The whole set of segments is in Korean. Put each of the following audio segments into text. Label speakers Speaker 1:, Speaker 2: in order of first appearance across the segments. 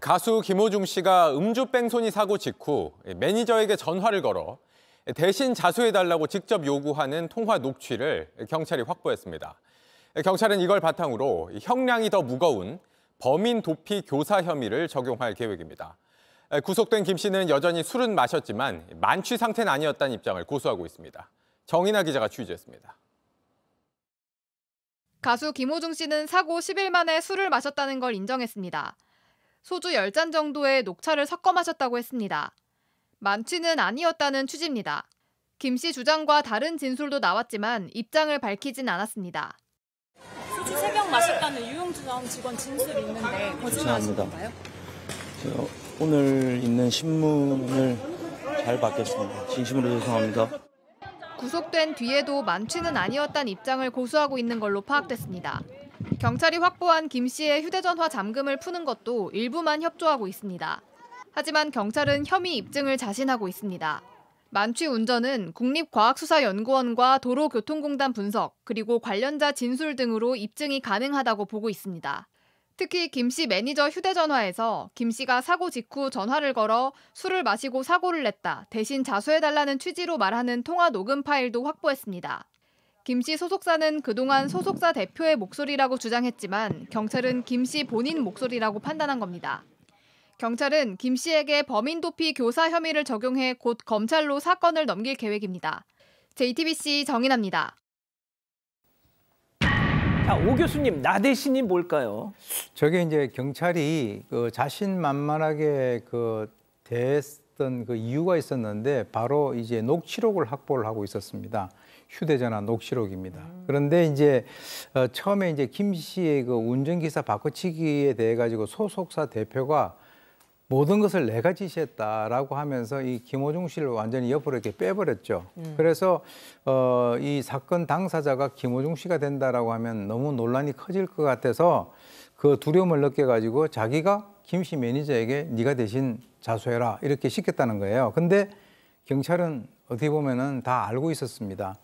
Speaker 1: 가수 김호중 씨가 음주 뺑소니 사고 직후 매니저에게 전화를 걸어 대신 자수해달라고 직접 요구하는 통화 녹취를 경찰이 확보했습니다. 경찰은 이걸 바탕으로 형량이 더 무거운 범인 도피 교사 혐의를 적용할 계획입니다. 구속된 김 씨는 여전히 술은 마셨지만 만취 상태는 아니었다는 입장을 고수하고 있습니다. 정인아 기자가 취재했습니다.
Speaker 2: 가수 김호중 씨는 사고 10일 만에 술을 마셨다는 걸 인정했습니다. 소주 10잔 정도의 녹차를 섞어 마셨다고 했습니다. 만취는 아니었다는 취지입니다. 김 씨 주장과 다른 진술도 나왔지만 입장을 밝히진 않았습니다. 소주 3병 마셨다는 유흥주점 직원 진술이 있는데 거짓말하신 건가요?
Speaker 1: 오늘 있는 신문을 잘
Speaker 3: 받겠습니다. 진심으로 죄송합니다.
Speaker 2: 구속된 뒤에도 만취는 아니었다는 입장을 고수하고 있는 걸로 파악됐습니다. 경찰이 확보한 김 씨의 휴대전화 잠금을 푸는 것도 일부만 협조하고 있습니다. 하지만 경찰은 혐의 입증을 자신하고 있습니다. 만취 운전은 국립과학수사연구원과 도로교통공단 분석 그리고 관련자 진술 등으로 입증이 가능하다고 보고 있습니다. 특히 김 씨 매니저 휴대전화에서 김 씨가 사고 직후 전화를 걸어 술을 마시고 사고를 냈다 대신 자수해달라는 취지로 말하는 통화 녹음 파일도 확보했습니다. 김씨 소속사는 그동안 소속사 대표의 목소리라고 주장했지만 경찰은 김씨 본인 목소리라고 판단한 겁니다. 경찰은 김 씨에게 범인 도피 교사 혐의를 적용해 곧 검찰로 사건을 넘길 계획입니다. JTBC 정인합니다.
Speaker 1: 자, 오 교수님, 나 대신이 뭘까요? 저게 이제 경찰이 그 자신만만하게 그 대했던 그 이유가 있었는데 바로 이제 녹취록을 확보를 하고 있었습니다. 휴대전화 녹취록입니다. 음. 그런데 이제 어, 처음에 이제 김 씨의 그 운전기사 바꿔치기에 대해 가지고 소속사 대표가 모든 것을 내가 지시했다라고 하면서 이 김호중 씨를 완전히 옆으로 이렇게 빼버렸죠. 음. 그래서 어, 이 사건 당사자가 김호중 씨가 된다라고 하면 너무 논란이 커질 것 같아서 그 두려움을 느껴가지고 자기가 김 씨 매니저에게 네가 대신 자수해라 이렇게 시켰다는 거예요. 근데 경찰은 어떻게 보면은 다 알고 있었습니다.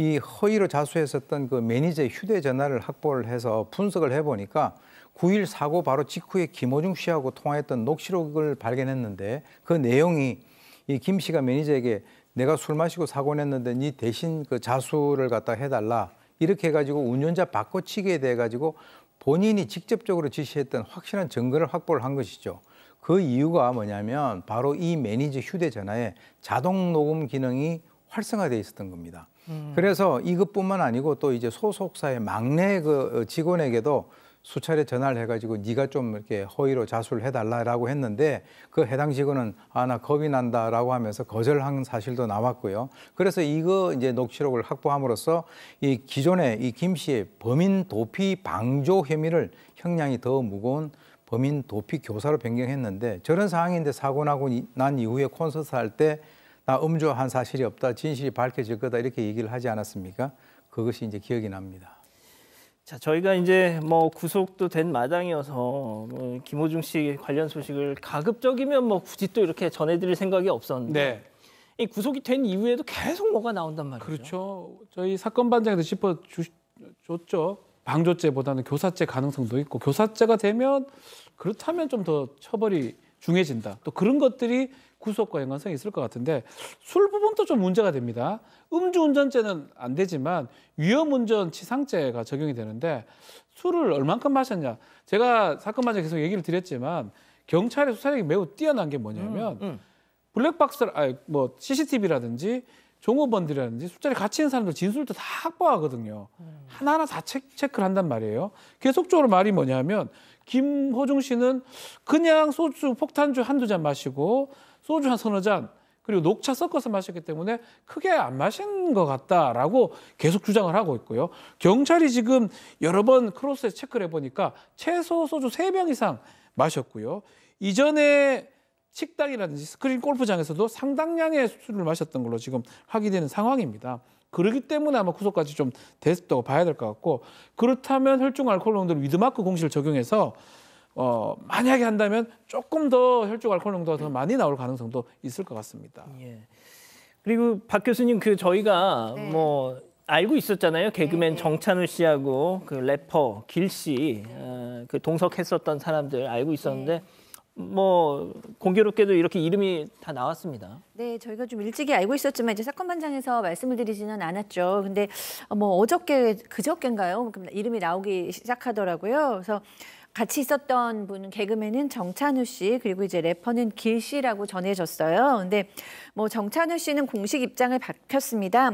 Speaker 1: 이 허위로 자수했었던 그 매니저의 휴대전화를 확보를 해서 분석을 해보니까 9일 사고 바로 직후에 김호중 씨하고 통화했던 녹취록을 발견했는데 그 내용이 이 김 씨가 매니저에게 내가 술 마시고 사고 냈는데 네 대신 그 자수를 갖다 해달라 이렇게 해가지고 운전자 바꿔치기에 대해 가지고 본인이 직접적으로 지시했던 확실한 증거를 확보를 한 것이죠. 그 이유가 뭐냐면 바로 이 매니저 휴대전화에 자동 녹음 기능이 활성화돼 있었던 겁니다. 음. 그래서 이것뿐만 아니고 또 이제 소속사의 막내 그 어, 직원에게도 수차례 전화를 해가지고 네가 좀 이렇게 허위로 자수를 해달라라고 했는데 그 해당 직원은 아 나 겁이 난다라고 하면서 거절한 사실도 나왔고요. 그래서 이거 이제 녹취록을 확보함으로써 이기존에이 김 씨의 범인 도피 방조 혐의를 형량이 더 무거운 범인 도피 교사로 변경했는데 저런 상황인데 사고 나고 난 이후에 콘서트 할때 나 음주한 사실이 없다, 진실이 밝혀질 거다 이렇게 얘기를 하지 않았습니까? 그것이 이제 기억이 납니다. 자, 저희가 이제 뭐 구속도 된 마당이어서 뭐 김호중
Speaker 3: 씨 관련 소식을 가급적이면 뭐 굳이 또 이렇게 전해드릴 생각이 없었는데 네. 이 구속이 된 이후에도 계속 뭐가 나온단 말이죠. 그렇죠. 저희 사건 반장에서
Speaker 4: 짚어줬죠. 방조죄보다는 교사죄 가능성도 있고 교사죄가 되면 그렇다면 좀 더 처벌이 중해진다. 또 그런 것들이 구속과 연관성이 있을 것 같은데 술 부분도 좀 문제가 됩니다. 음주운전죄는 안 되지만 위험운전 치상죄가 적용이 되는데 술을 얼만큼 마셨냐. 제가 사건마저 계속 얘기를 드렸지만 경찰의 수사력이 매우 뛰어난 게 뭐냐면 음, 음. 블랙박스, 아니 뭐 CCTV라든지 종업원들이라든지 술자리 같이 있는 사람들 진술도 다 확보하거든요. 음. 하나하나 다 체크, 체크를 한단 말이에요. 계속적으로 말이 뭐냐면 김호중 씨는 그냥 소주 폭탄주 한두 잔 마시고 소주 한 서너 잔 그리고 녹차 섞어서 마셨기 때문에 크게 안 마신 것 같다라고 계속 주장을 하고 있고요. 경찰이 지금 여러 번 크로스에 체크를 해보니까 최소 소주 세 병 이상 마셨고요. 이전에 식당이라든지 스크린 골프장에서도 상당량의 술을 마셨던 걸로 지금 확인되는 상황입니다. 그러기 때문에 아마 구속까지 좀 됐다고 봐야 될 것 같고 그렇다면 혈중 알코올 농도를 위드마크 공시를 적용해서 어, 만약에 한다면 조금 더 혈중 알코올 농도가 더 많이 나올 가능성도 있을 것 같습니다.
Speaker 3: 예. 그리고 박 교수님 그 저희가 네. 뭐 알고 있었잖아요. 개그맨 네. 정찬우 씨하고 그 래퍼 길 씨그 어, 그 동석했었던 사람들 알고 있었는데 네. 뭐 공교롭게도 이렇게 이름이 다 나왔습니다.
Speaker 5: 네, 저희가 좀 일찍이 알고 있었지만 이제 사건 반장에서 말씀을 드리지는 않았죠. 근데 어, 뭐 어저께 그저께인가요? 이름이 나오기 시작하더라고요. 그래서 같이 있었던 분은 개그맨은 정찬우 씨 그리고 이제 래퍼는 길 씨라고 전해졌어요. 근데 뭐 정찬우 씨는 공식 입장을 밝혔습니다.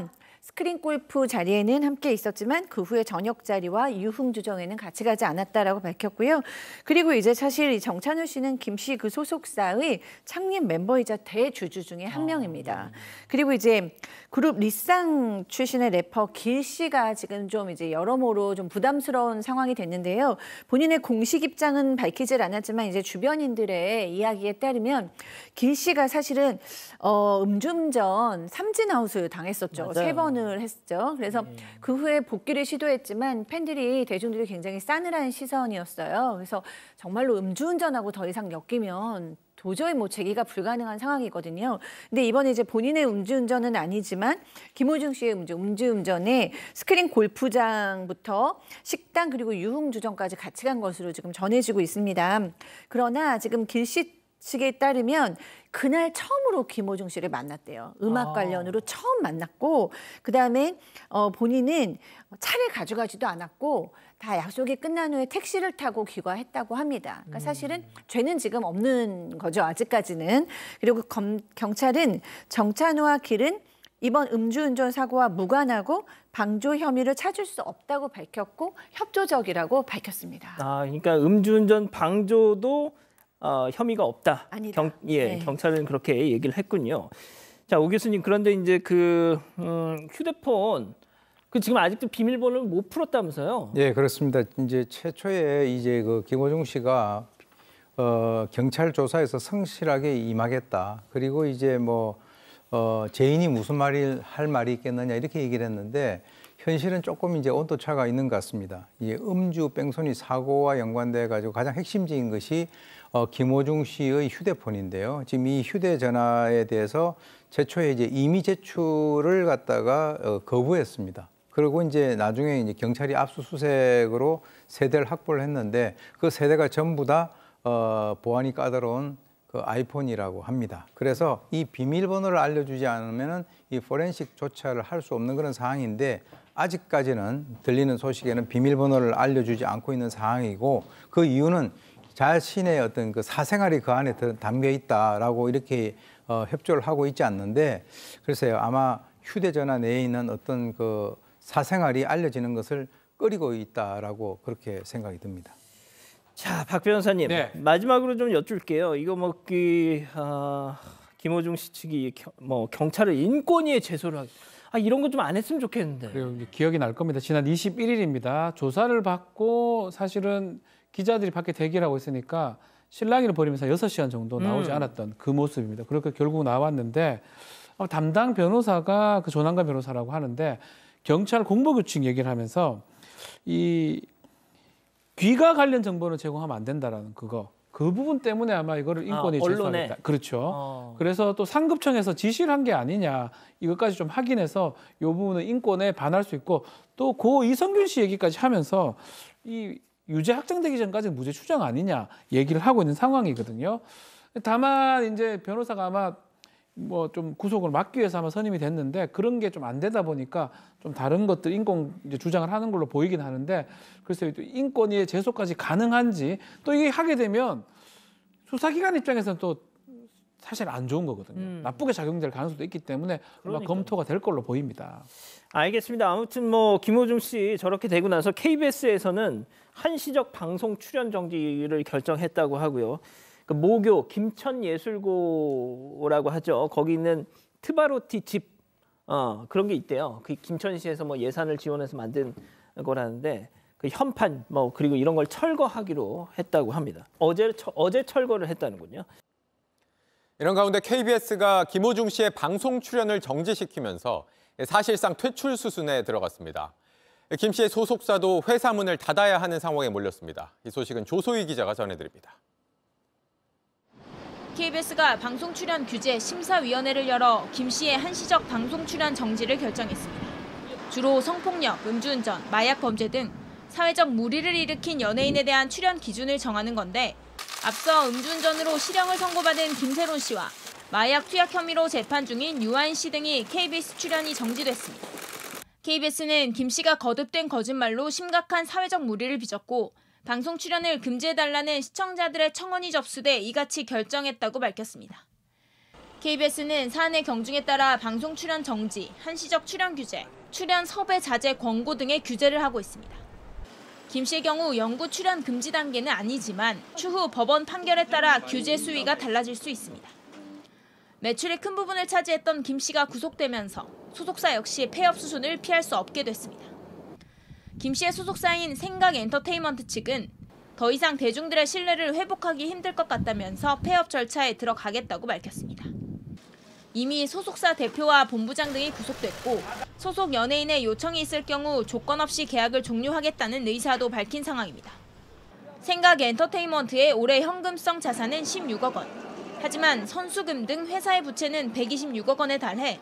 Speaker 5: 스크린 골프 자리에는 함께 있었지만 그 후에 저녁 자리와 유흥 주정에는 같이 가지 않았다라고 밝혔고요. 그리고 이제 사실 정찬우 씨는 김 씨 그 소속사의 창립 멤버이자 대주주 중에 한 아. 명입니다. 그리고 이제 그룹 리쌍 출신의 래퍼 길 씨가 지금 좀 이제 여러모로 좀 부담스러운 상황이 됐는데요. 본인의 공식 입장은 밝히질 않았지만 이제 주변인들의 이야기에 따르면 길 씨가 사실은 어, 음주운전 삼진아웃을 당했었죠. 세번 선언을 했죠. 그래서 네. 그 후에 복귀를 시도했지만 팬들이 대중들이 굉장히 싸늘한 시선이었어요. 그래서 정말로 음주운전하고 더 이상 엮이면 도저히 뭐 제기가 불가능한 상황이거든요. 근데 이번에 이제 본인의 음주운전은 아니지만 김호중 씨의 음주, 음주운전에 스크린 골프장부터 식당 그리고 유흥주점까지 같이 간 것으로 지금 전해지고 있습니다. 그러나 지금 길씨 측에 따르면 그날 처음으로 김호중 씨를 만났대요. 음악 아. 관련으로 처음 만났고 그다음에 어, 본인은 차를 가져가지도 않았고 다 약속이 끝난 후에 택시를 타고 귀가했다고 합니다. 그러니까 음. 사실은 죄는 지금 없는 거죠. 아직까지는. 그리고 검, 경찰은 정찬호와 길은 이번 음주운전 사고와 무관하고 방조 혐의를 찾을 수 없다고 밝혔고 협조적이라고 밝혔습니다.
Speaker 3: 아, 그러니까 음주운전 방조도 어, 혐의가 없다. 아니다. 경, 예, 네. 경찰은 그렇게 얘기를 했군요. 자, 오 교수님 그런데 이제 그 음, 휴대폰 그 지금 아직도 비밀번호를 못 풀었다면서요?
Speaker 1: 예, 그렇습니다. 이제 최초에 이제 그 김호중 씨가 어, 경찰 조사에서 성실하게 임하겠다. 그리고 이제 뭐 어, 죄인이 무슨 말이 할 말이 있겠느냐 이렇게 얘기를 했는데 현실은 조금 이제 온도차가 있는 것 같습니다. 이 음주 뺑소니 사고와 연관돼 가지고 가장 핵심적인 것이 어, 김호중 씨의 휴대폰인데요. 지금 이 휴대전화에 대해서 최초에 이제 임의 제출을 갖다가 어, 거부했습니다. 그리고 이제 나중에 이제 경찰이 압수수색으로 세대를 확보를 했는데 그 세대가 전부 다 어, 보안이 까다로운 그 아이폰이라고 합니다. 그래서 이 비밀번호를 알려주지 않으면 이 포렌식 조차를 할 수 없는 그런 상황인데 아직까지는 들리는 소식에는 비밀번호를 알려주지 않고 있는 상황이고 그 이유는 자신의 어떤 그 사생활이 그 안에 담겨 있다라고 이렇게 어, 협조를 하고 있지 않는데 글쎄요 아마 휴대전화 내에 있는 어떤 그 사생활이 알려지는 것을 끓이고 있다라고 그렇게 생각이 듭니다. 자, 박 변호사님 네. 마지막으로
Speaker 3: 좀 여쭐게요. 이거 뭐그 어, 김호중 씨 측이 겨, 뭐 경찰을 인권위에 제소를 하기. 아, 이런 거좀안 했으면 좋겠는데. 그리고 기억이 날 겁니다. 지난
Speaker 4: 21일입니다. 조사를 받고 사실은 기자들이 밖에 대기를 하고 있으니까 실랑이를 벌이면서 여섯 시간 정도 나오지 음. 않았던 그 모습입니다. 그렇게 결국 나왔는데 담당 변호사가 그 조남가 변호사라고 하는데 경찰 공보규칙 얘기를 하면서 이 귀가 관련 정보는 제공하면 안 된다라는 그거 그 부분 때문에 아마 이거를 아, 인권이 아, 제소하겠다. 그렇죠. 어. 그래서 또 상급청에서 지시를 한 게 아니냐 이것까지 좀 확인해서 이 부분은 인권에 반할 수 있고 또 고 이성균 씨 얘기까지 하면서 이 유죄 확정되기 전까지 무죄 추정 아니냐 얘기를 하고 있는 상황이거든요. 다만 이제 변호사가 아마 뭐 좀 구속을 막기 위해서 아마 선임이 됐는데 그런 게 좀 안 되다 보니까 좀 다른 것들 인권 이제 주장을 하는 걸로 보이긴 하는데 글쎄요 또 인권위의 제소까지 가능한지 또 이게 하게 되면 수사기관 입장에서는 또 사실 안 좋은 거거든요. 음. 나쁘게 작용될 가능성도 있기 때문에 아마 검토가 될 걸로
Speaker 3: 보입니다. 알겠습니다. 아무튼 뭐 김호중 씨 저렇게 되고 나서 KBS에서는 한시적 방송 출연 정지를 결정했다고 하고요. 그 모교 김천예술고라고 하죠. 거기 있는 트바로티 집 어, 그런 게 있대요. 그 김천시에서 뭐 예산을 지원해서 만든 거라는데 그 현판 뭐 그리고 이런 걸 철거하기로 했다고 합니다. 어제 처, 어제 철거를 했다는군요.
Speaker 1: 이런 가운데 KBS가 김호중 씨의 방송 출연을 정지시키면서 사실상 퇴출 수순에 들어갔습니다. 김 씨의 소속사도 회사 문을 닫아야 하는 상황에 몰렸습니다. 이 소식은 조소희 기자가 전해드립니다.
Speaker 6: KBS가 방송 출연 규제 심사위원회를 열어 김 씨의 한시적 방송 출연 정지를 결정했습니다. 주로 성폭력, 음주운전, 마약 범죄 등 사회적 무리를 일으킨 연예인에 대한 출연 기준을 정하는 건데 앞서 음주운전으로 실형을 선고받은 김세론 씨와 마약 투약 혐의로 재판 중인 유한 씨 등이 KBS 출연이 정지됐습니다. KBS는 김 씨가 거듭된 거짓말로 심각한 사회적 물의를 빚었고 방송 출연을 금지해달라는 시청자들의 청원이 접수돼 이같이 결정했다고 밝혔습니다. KBS는 사안의 경중에 따라 방송 출연 정지, 한시적 출연 규제, 출연 섭외 자제 권고 등의 규제를 하고 있습니다. 김 씨의 경우 영구 출연 금지 단계는 아니지만 추후 법원 판결에 따라 규제 수위가 달라질 수 있습니다. 매출의 큰 부분을 차지했던 김 씨가 구속되면서 소속사 역시 폐업 수순을 피할 수 없게 됐습니다. 김 씨의 소속사인 생각엔터테인먼트 측은 더 이상 대중들의 신뢰를 회복하기 힘들 것 같다면서 폐업 절차에 들어가겠다고 밝혔습니다. 이미 소속사 대표와 본부장 등이 구속됐고 소속 연예인의 요청이 있을 경우 조건 없이 계약을 종료하겠다는 의사도 밝힌 상황입니다. 생각 엔터테인먼트의 올해 현금성 자산은 16억 원. 하지만 선수금 등 회사의 부채는 126억 원에 달해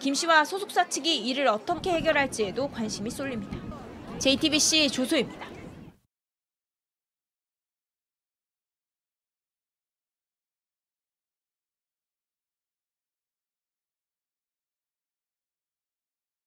Speaker 6: 김 씨와 소속사 측이 이를 어떻게 해결할지에도 관심이 쏠립니다.
Speaker 2: JTBC 조소입니다.